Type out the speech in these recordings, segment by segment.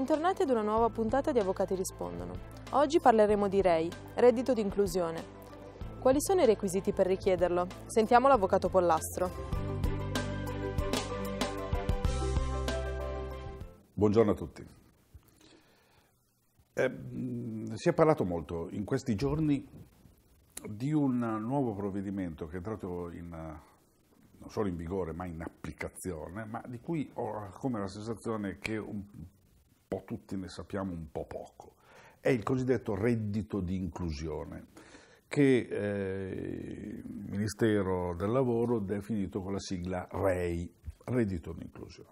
Bentornati ad una nuova puntata di Avvocati Rispondono. Oggi parleremo di REI, reddito di inclusione. Quali sono i requisiti per richiederlo? Sentiamo l'avvocato Pollastro. Buongiorno a tutti. Eh, mm, si è parlato molto in questi giorni di un nuovo provvedimento che è entrato in, non solo in vigore ma in applicazione, ma di cui ho come la sensazione che un po' tutti ne sappiamo un po' poco, è il cosiddetto reddito di inclusione che eh, il Ministero del Lavoro ha definito con la sigla REI, reddito di inclusione.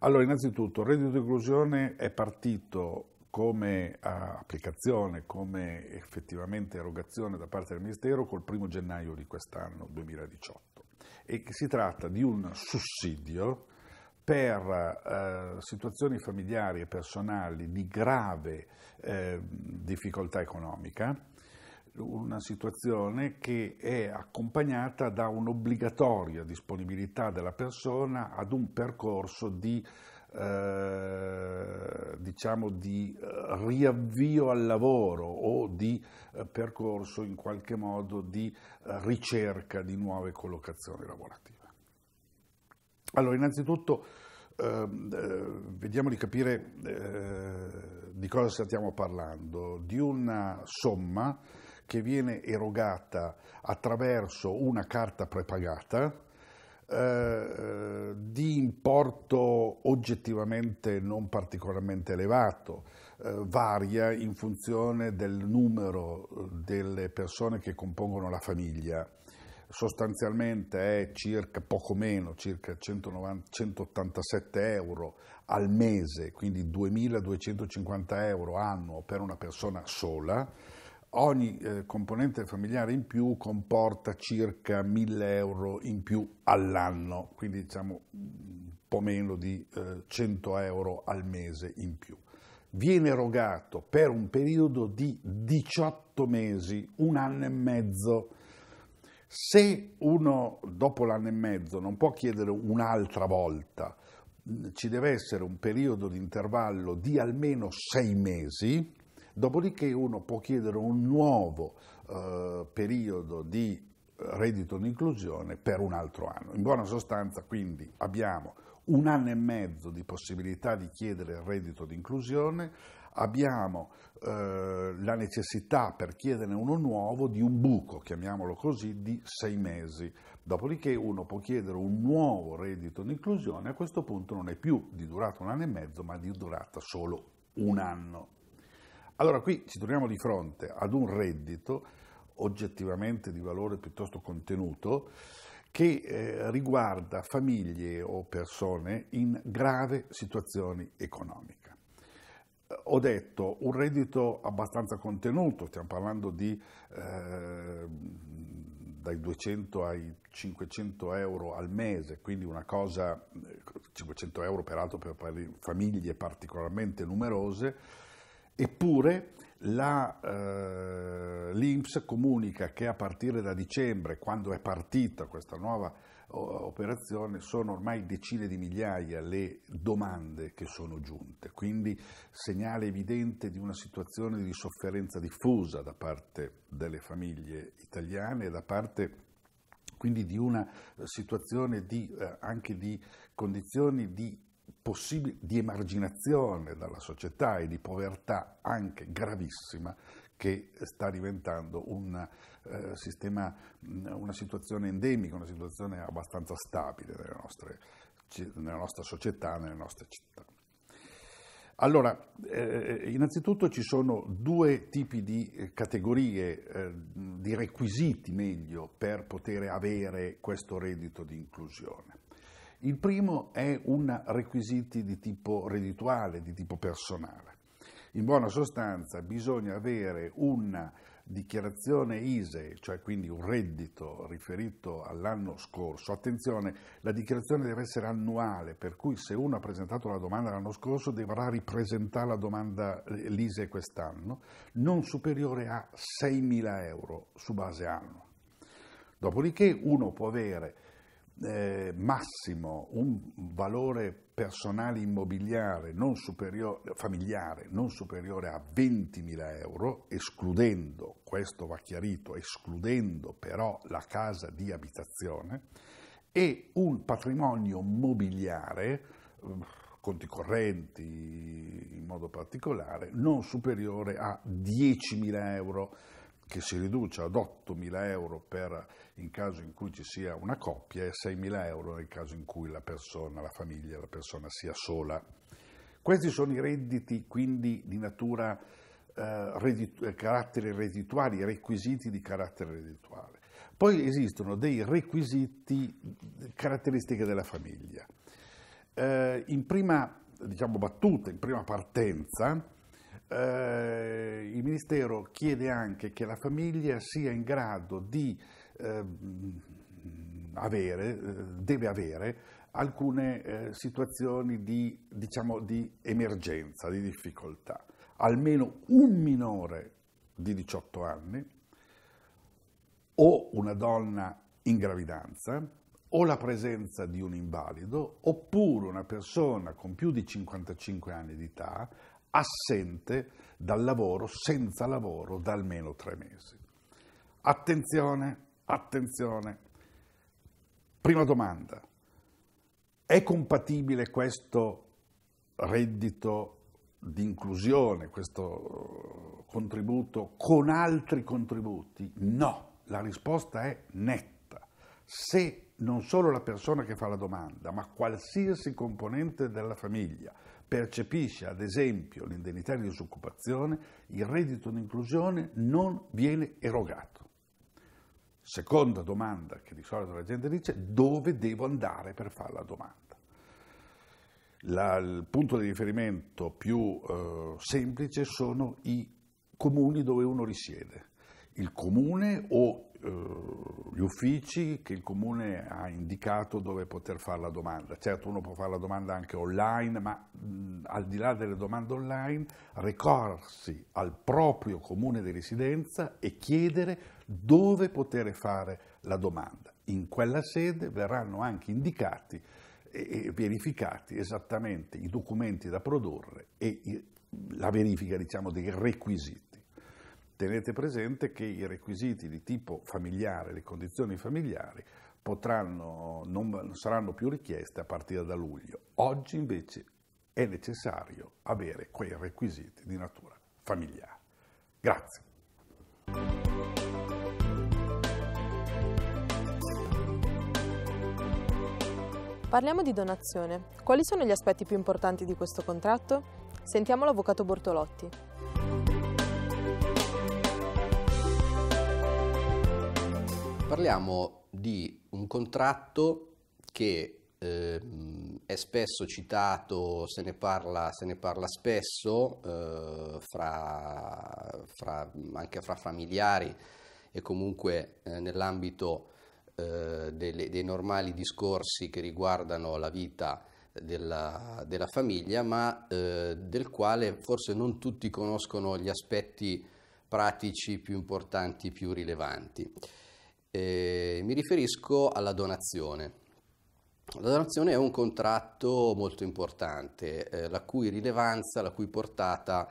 Allora, innanzitutto, il reddito di inclusione è partito come applicazione, come effettivamente erogazione da parte del Ministero col primo gennaio di quest'anno, 2018. E si tratta di un sussidio per eh, situazioni familiari e personali di grave eh, difficoltà economica, una situazione che è accompagnata da un'obbligatoria disponibilità della persona ad un percorso di, eh, diciamo di eh, riavvio al lavoro o di eh, percorso in qualche modo di eh, ricerca di nuove collocazioni lavorative. Allora, innanzitutto ehm, eh, vediamo di capire eh, di cosa stiamo parlando, di una somma che viene erogata attraverso una carta prepagata eh, di importo oggettivamente non particolarmente elevato, eh, varia in funzione del numero eh, delle persone che compongono la famiglia sostanzialmente è circa poco meno, circa 190, 187 euro al mese, quindi 2.250 euro annuo per una persona sola, ogni eh, componente familiare in più comporta circa 1.000 euro in più all'anno, quindi diciamo un po' meno di eh, 100 euro al mese in più. Viene erogato per un periodo di 18 mesi, un anno e mezzo se uno dopo l'anno e mezzo non può chiedere un'altra volta, mm, ci deve essere un periodo di intervallo di almeno sei mesi, dopodiché uno può chiedere un nuovo eh, periodo di reddito di inclusione per un altro anno. In buona sostanza quindi abbiamo un anno e mezzo di possibilità di chiedere il reddito di inclusione, abbiamo eh, la necessità per chiederne uno nuovo di un buco, chiamiamolo così, di sei mesi. Dopodiché uno può chiedere un nuovo reddito di inclusione, a questo punto non è più di durata un anno e mezzo, ma di durata solo un anno. Allora qui ci troviamo di fronte ad un reddito oggettivamente di valore piuttosto contenuto, che eh, riguarda famiglie o persone in grave situazione economica. Eh, ho detto un reddito abbastanza contenuto, stiamo parlando di eh, dai 200 ai 500 euro al mese, quindi una cosa, 500 eh, euro peraltro per famiglie particolarmente numerose, eppure la, eh, L'Inps comunica che a partire da dicembre, quando è partita questa nuova operazione, sono ormai decine di migliaia le domande che sono giunte, quindi segnale evidente di una situazione di sofferenza diffusa da parte delle famiglie italiane e da parte quindi di una situazione di, eh, anche di condizioni di di emarginazione dalla società e di povertà anche gravissima che sta diventando un eh, sistema, una situazione endemica, una situazione abbastanza stabile nelle nostre, nella nostra società, nelle nostre città. Allora, eh, innanzitutto ci sono due tipi di eh, categorie, eh, di requisiti meglio, per poter avere questo reddito di inclusione. Il primo è un requisito di tipo reddituale, di tipo personale. In buona sostanza bisogna avere una dichiarazione ISE, cioè quindi un reddito riferito all'anno scorso. Attenzione, la dichiarazione deve essere annuale, per cui se uno ha presentato la domanda l'anno scorso dovrà ripresentare la domanda eh, l'ISE quest'anno, non superiore a 6.000 euro su base annua. Dopodiché uno può avere eh, massimo un valore personale immobiliare non superiore, familiare non superiore a 20.000 euro, escludendo, questo va chiarito, escludendo però la casa di abitazione, e un patrimonio mobiliare, eh, conti correnti in modo particolare, non superiore a 10.000 euro che si riduce ad 8.000 euro per, in caso in cui ci sia una coppia e 6.000 euro nel caso in cui la persona, la famiglia, la persona sia sola. Questi sono i redditi quindi di natura eh, redditu- eh, carattere reddituale, i requisiti di carattere reddituale. Poi esistono dei requisiti eh, caratteristiche della famiglia. Eh, in prima diciamo, battuta, in prima partenza, eh, il Ministero chiede anche che la famiglia sia in grado di ehm, eh, avere, deve avere alcune eh, situazioni di, diciamo, di emergenza, di difficoltà. Almeno un minore di 18 anni o una donna in gravidanza o la presenza di un invalido oppure una persona con più di 55 anni di età assente dal lavoro, senza lavoro, da almeno tre mesi. Attenzione, attenzione. Prima domanda, è compatibile questo reddito di inclusione, questo contributo con altri contributi? No, la risposta è netta. Se non solo la persona che fa la domanda, ma qualsiasi componente della famiglia percepisce ad esempio l'indennità di disoccupazione, il reddito di inclusione non viene erogato. Seconda domanda che di solito la gente dice, dove devo andare per fare la domanda? La, il punto di riferimento più eh, semplice sono i comuni dove uno risiede. Il comune o gli uffici che il comune ha indicato dove poter fare la domanda. Certo uno può fare la domanda anche online, ma mh, al di là delle domande online ricorsi al proprio comune di residenza e chiedere dove poter fare la domanda. In quella sede verranno anche indicati e, e verificati esattamente i documenti da produrre e i, la verifica diciamo, dei requisiti. Tenete presente che i requisiti di tipo familiare, le condizioni familiari, potranno, non saranno più richieste a partire da luglio. Oggi invece è necessario avere quei requisiti di natura familiare. Grazie. Parliamo di donazione. Quali sono gli aspetti più importanti di questo contratto? Sentiamo l'avvocato Bortolotti. Parliamo di un contratto che eh, è spesso citato, se ne parla, se ne parla spesso eh, fra, fra, anche fra familiari e comunque eh, nell'ambito eh, dei, dei normali discorsi che riguardano la vita della, della famiglia, ma eh, del quale forse non tutti conoscono gli aspetti pratici più importanti, più rilevanti. E eh, mi riferisco alla donazione. La donazione è un contratto molto importante, eh, la cui rilevanza, la cui portata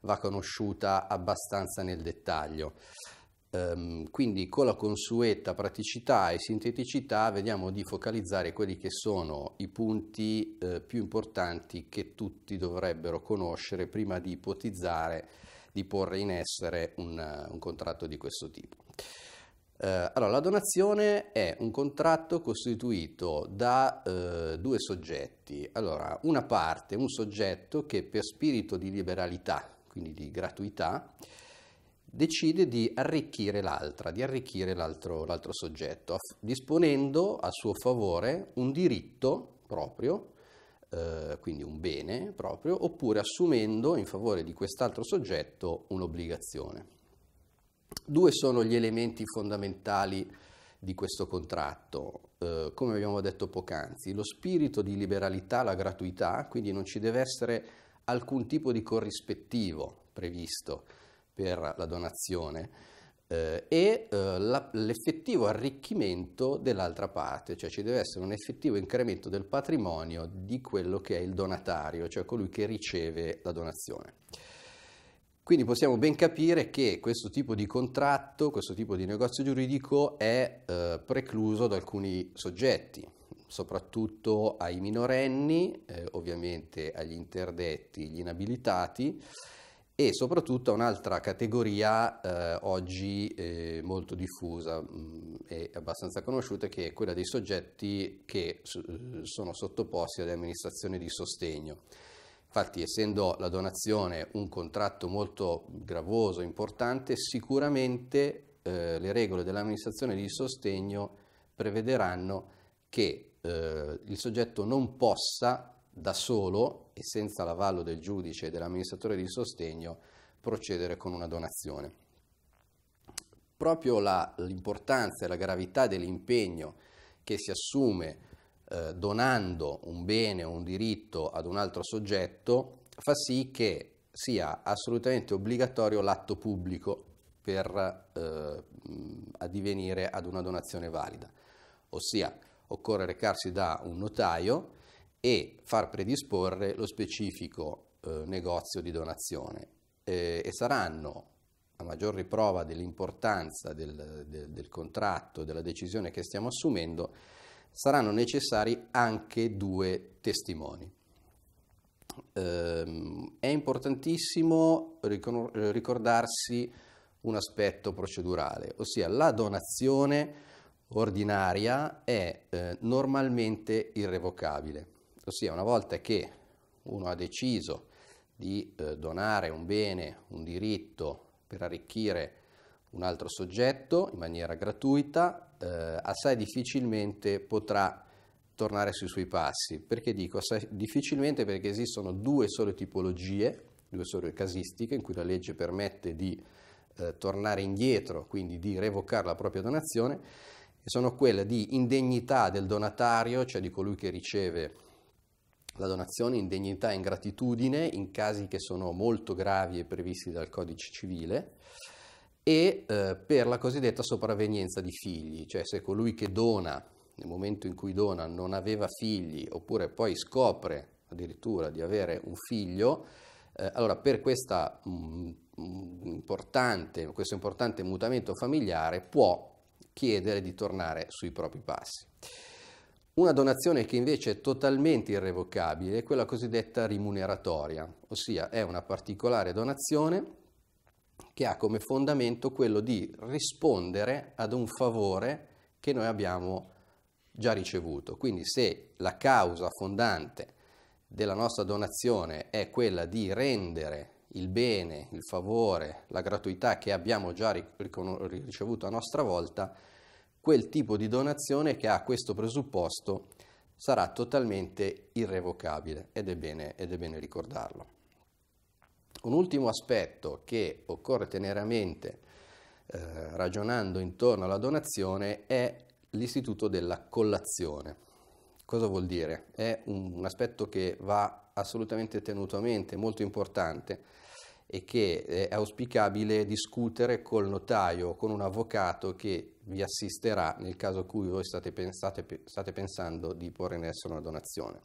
va conosciuta abbastanza nel dettaglio. Ehm, quindi con la consueta praticità e sinteticità vediamo di focalizzare quelli che sono i punti eh, più importanti che tutti dovrebbero conoscere prima di ipotizzare di porre in essere un, un contratto di questo tipo. Eh, allora, la donazione è un contratto costituito da eh, due soggetti. Allora, una parte, un soggetto che per spirito di liberalità, quindi di gratuità, decide di arricchire l'altra, di arricchire l'altro, l'altro soggetto, disponendo a suo favore un diritto proprio, eh, quindi un bene proprio, oppure assumendo in favore di quest'altro soggetto un'obbligazione. Due sono gli elementi fondamentali di questo contratto. Eh, come abbiamo detto poc'anzi, lo spirito di liberalità, la gratuità, quindi non ci deve essere alcun tipo di corrispettivo previsto per la donazione eh, e eh, la, l'effettivo arricchimento dell'altra parte, cioè ci deve essere un effettivo incremento del patrimonio di quello che è il donatario, cioè colui che riceve la donazione. Quindi possiamo ben capire che questo tipo di contratto, questo tipo di negozio giuridico è eh, precluso da alcuni soggetti, soprattutto ai minorenni, eh, ovviamente agli interdetti, agli inabilitati e soprattutto a un'altra categoria eh, oggi eh, molto diffusa mh, mm, e abbastanza conosciuta che è quella dei soggetti che sono sottoposti ad amministrazioni di sostegno. Infatti, essendo la donazione un contratto molto gravoso, importante, sicuramente eh, le regole dell'amministrazione di sostegno prevederanno che eh, il soggetto non possa da solo e senza l'avallo del giudice e dell'amministratore di sostegno procedere con una donazione. Proprio l'importanza e la gravità dell'impegno che si assume eh, donando un bene o un diritto ad un altro soggetto fa sì che sia assolutamente obbligatorio l'atto pubblico per eh, addivenire ad una donazione valida, ossia occorre recarsi da un notaio e far predisporre lo specifico eh, negozio di donazione eh, e saranno a maggior riprova dell'importanza del, del, del contratto, della decisione che stiamo assumendo, saranno necessari anche due testimoni. Ehm, è importantissimo ricordarsi un aspetto procedurale, ossia la donazione ordinaria è eh, normalmente irrevocabile, ossia una volta che uno ha deciso di eh, donare un bene, un diritto per arricchire un altro soggetto in maniera gratuita, eh, assai difficilmente potrà tornare sui suoi passi. Perché dico assai difficilmente? Perché esistono due sole tipologie, due sole casistiche in cui la legge permette di eh, tornare indietro, quindi di revocare la propria donazione, e sono quelle di indegnità del donatario, cioè di colui che riceve la donazione, indegnità e ingratitudine in casi che sono molto gravi e previsti dal codice civile, e eh, per la cosiddetta sopravvenienza di figli, cioè se colui che dona nel momento in cui dona non aveva figli oppure poi scopre addirittura di avere un figlio, eh, allora per questa, mh, mm, mm, importante, questo importante mutamento familiare può chiedere di tornare sui propri passi. Una donazione che invece è totalmente irrevocabile è quella cosiddetta rimuneratoria, ossia è una particolare donazione che ha come fondamento quello di rispondere ad un favore che noi abbiamo già ricevuto. Quindi se la causa fondante della nostra donazione è quella di rendere il bene, il favore, la gratuità che abbiamo già ricevuto a nostra volta, quel tipo di donazione che ha questo presupposto sarà totalmente irrevocabile ed è bene, ed è bene ricordarlo. Un ultimo aspetto che occorre tenere a mente eh, ragionando intorno alla donazione è l'istituto della collazione. Cosa vuol dire? È un, un aspetto che va assolutamente tenuto a mente, molto importante e che è auspicabile discutere col notaio o con un avvocato che vi assisterà nel caso in cui voi state, pensate, state pensando di porre in essere una donazione.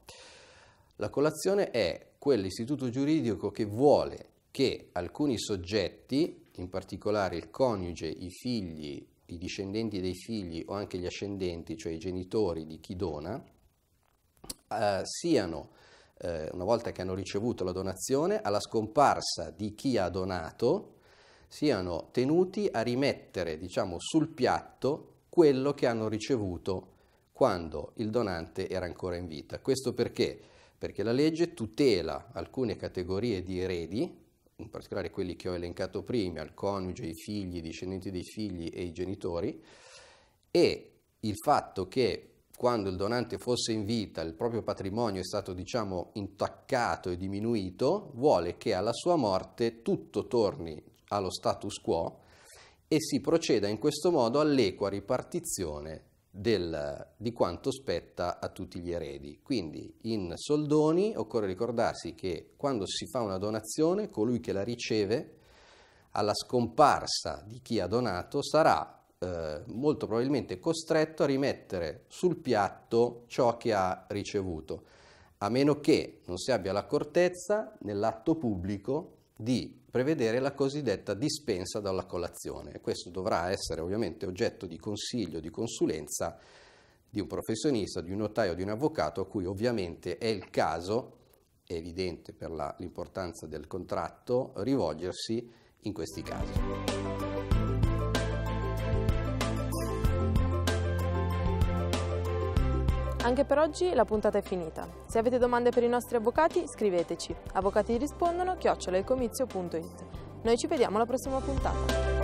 La colazione è quell'istituto giuridico che vuole che alcuni soggetti, in particolare il coniuge, i figli, i discendenti dei figli o anche gli ascendenti, cioè i genitori di chi dona, eh, siano, eh, una volta che hanno ricevuto la donazione, alla scomparsa di chi ha donato, siano tenuti a rimettere, diciamo, sul piatto quello che hanno ricevuto quando il donante era ancora in vita. Questo perché? perché la legge tutela alcune categorie di eredi, in particolare quelli che ho elencato prima, il coniuge, i figli, i discendenti dei figli e i genitori, e il fatto che quando il donante fosse in vita il proprio patrimonio è stato diciamo intaccato e diminuito, vuole che alla sua morte tutto torni allo status quo e si proceda in questo modo all'equa ripartizione del, di quanto spetta a tutti gli eredi. Quindi in soldoni occorre ricordarsi che quando si fa una donazione, colui che la riceve alla scomparsa di chi ha donato sarà eh, molto probabilmente costretto a rimettere sul piatto ciò che ha ricevuto, a meno che non si abbia l'accortezza nell'atto pubblico di prevedere la cosiddetta dispensa dalla colazione. Questo dovrà essere ovviamente oggetto di consiglio, di consulenza di un professionista, di un notaio, di un avvocato, a cui ovviamente è il caso, è evidente per l'importanza del contratto, rivolgersi in questi casi. Anche per oggi la puntata è finita. Se avete domande per i nostri avvocati, scriveteci. Avvocati rispondono chiocciolaelcomizio.it. Noi ci vediamo alla prossima puntata.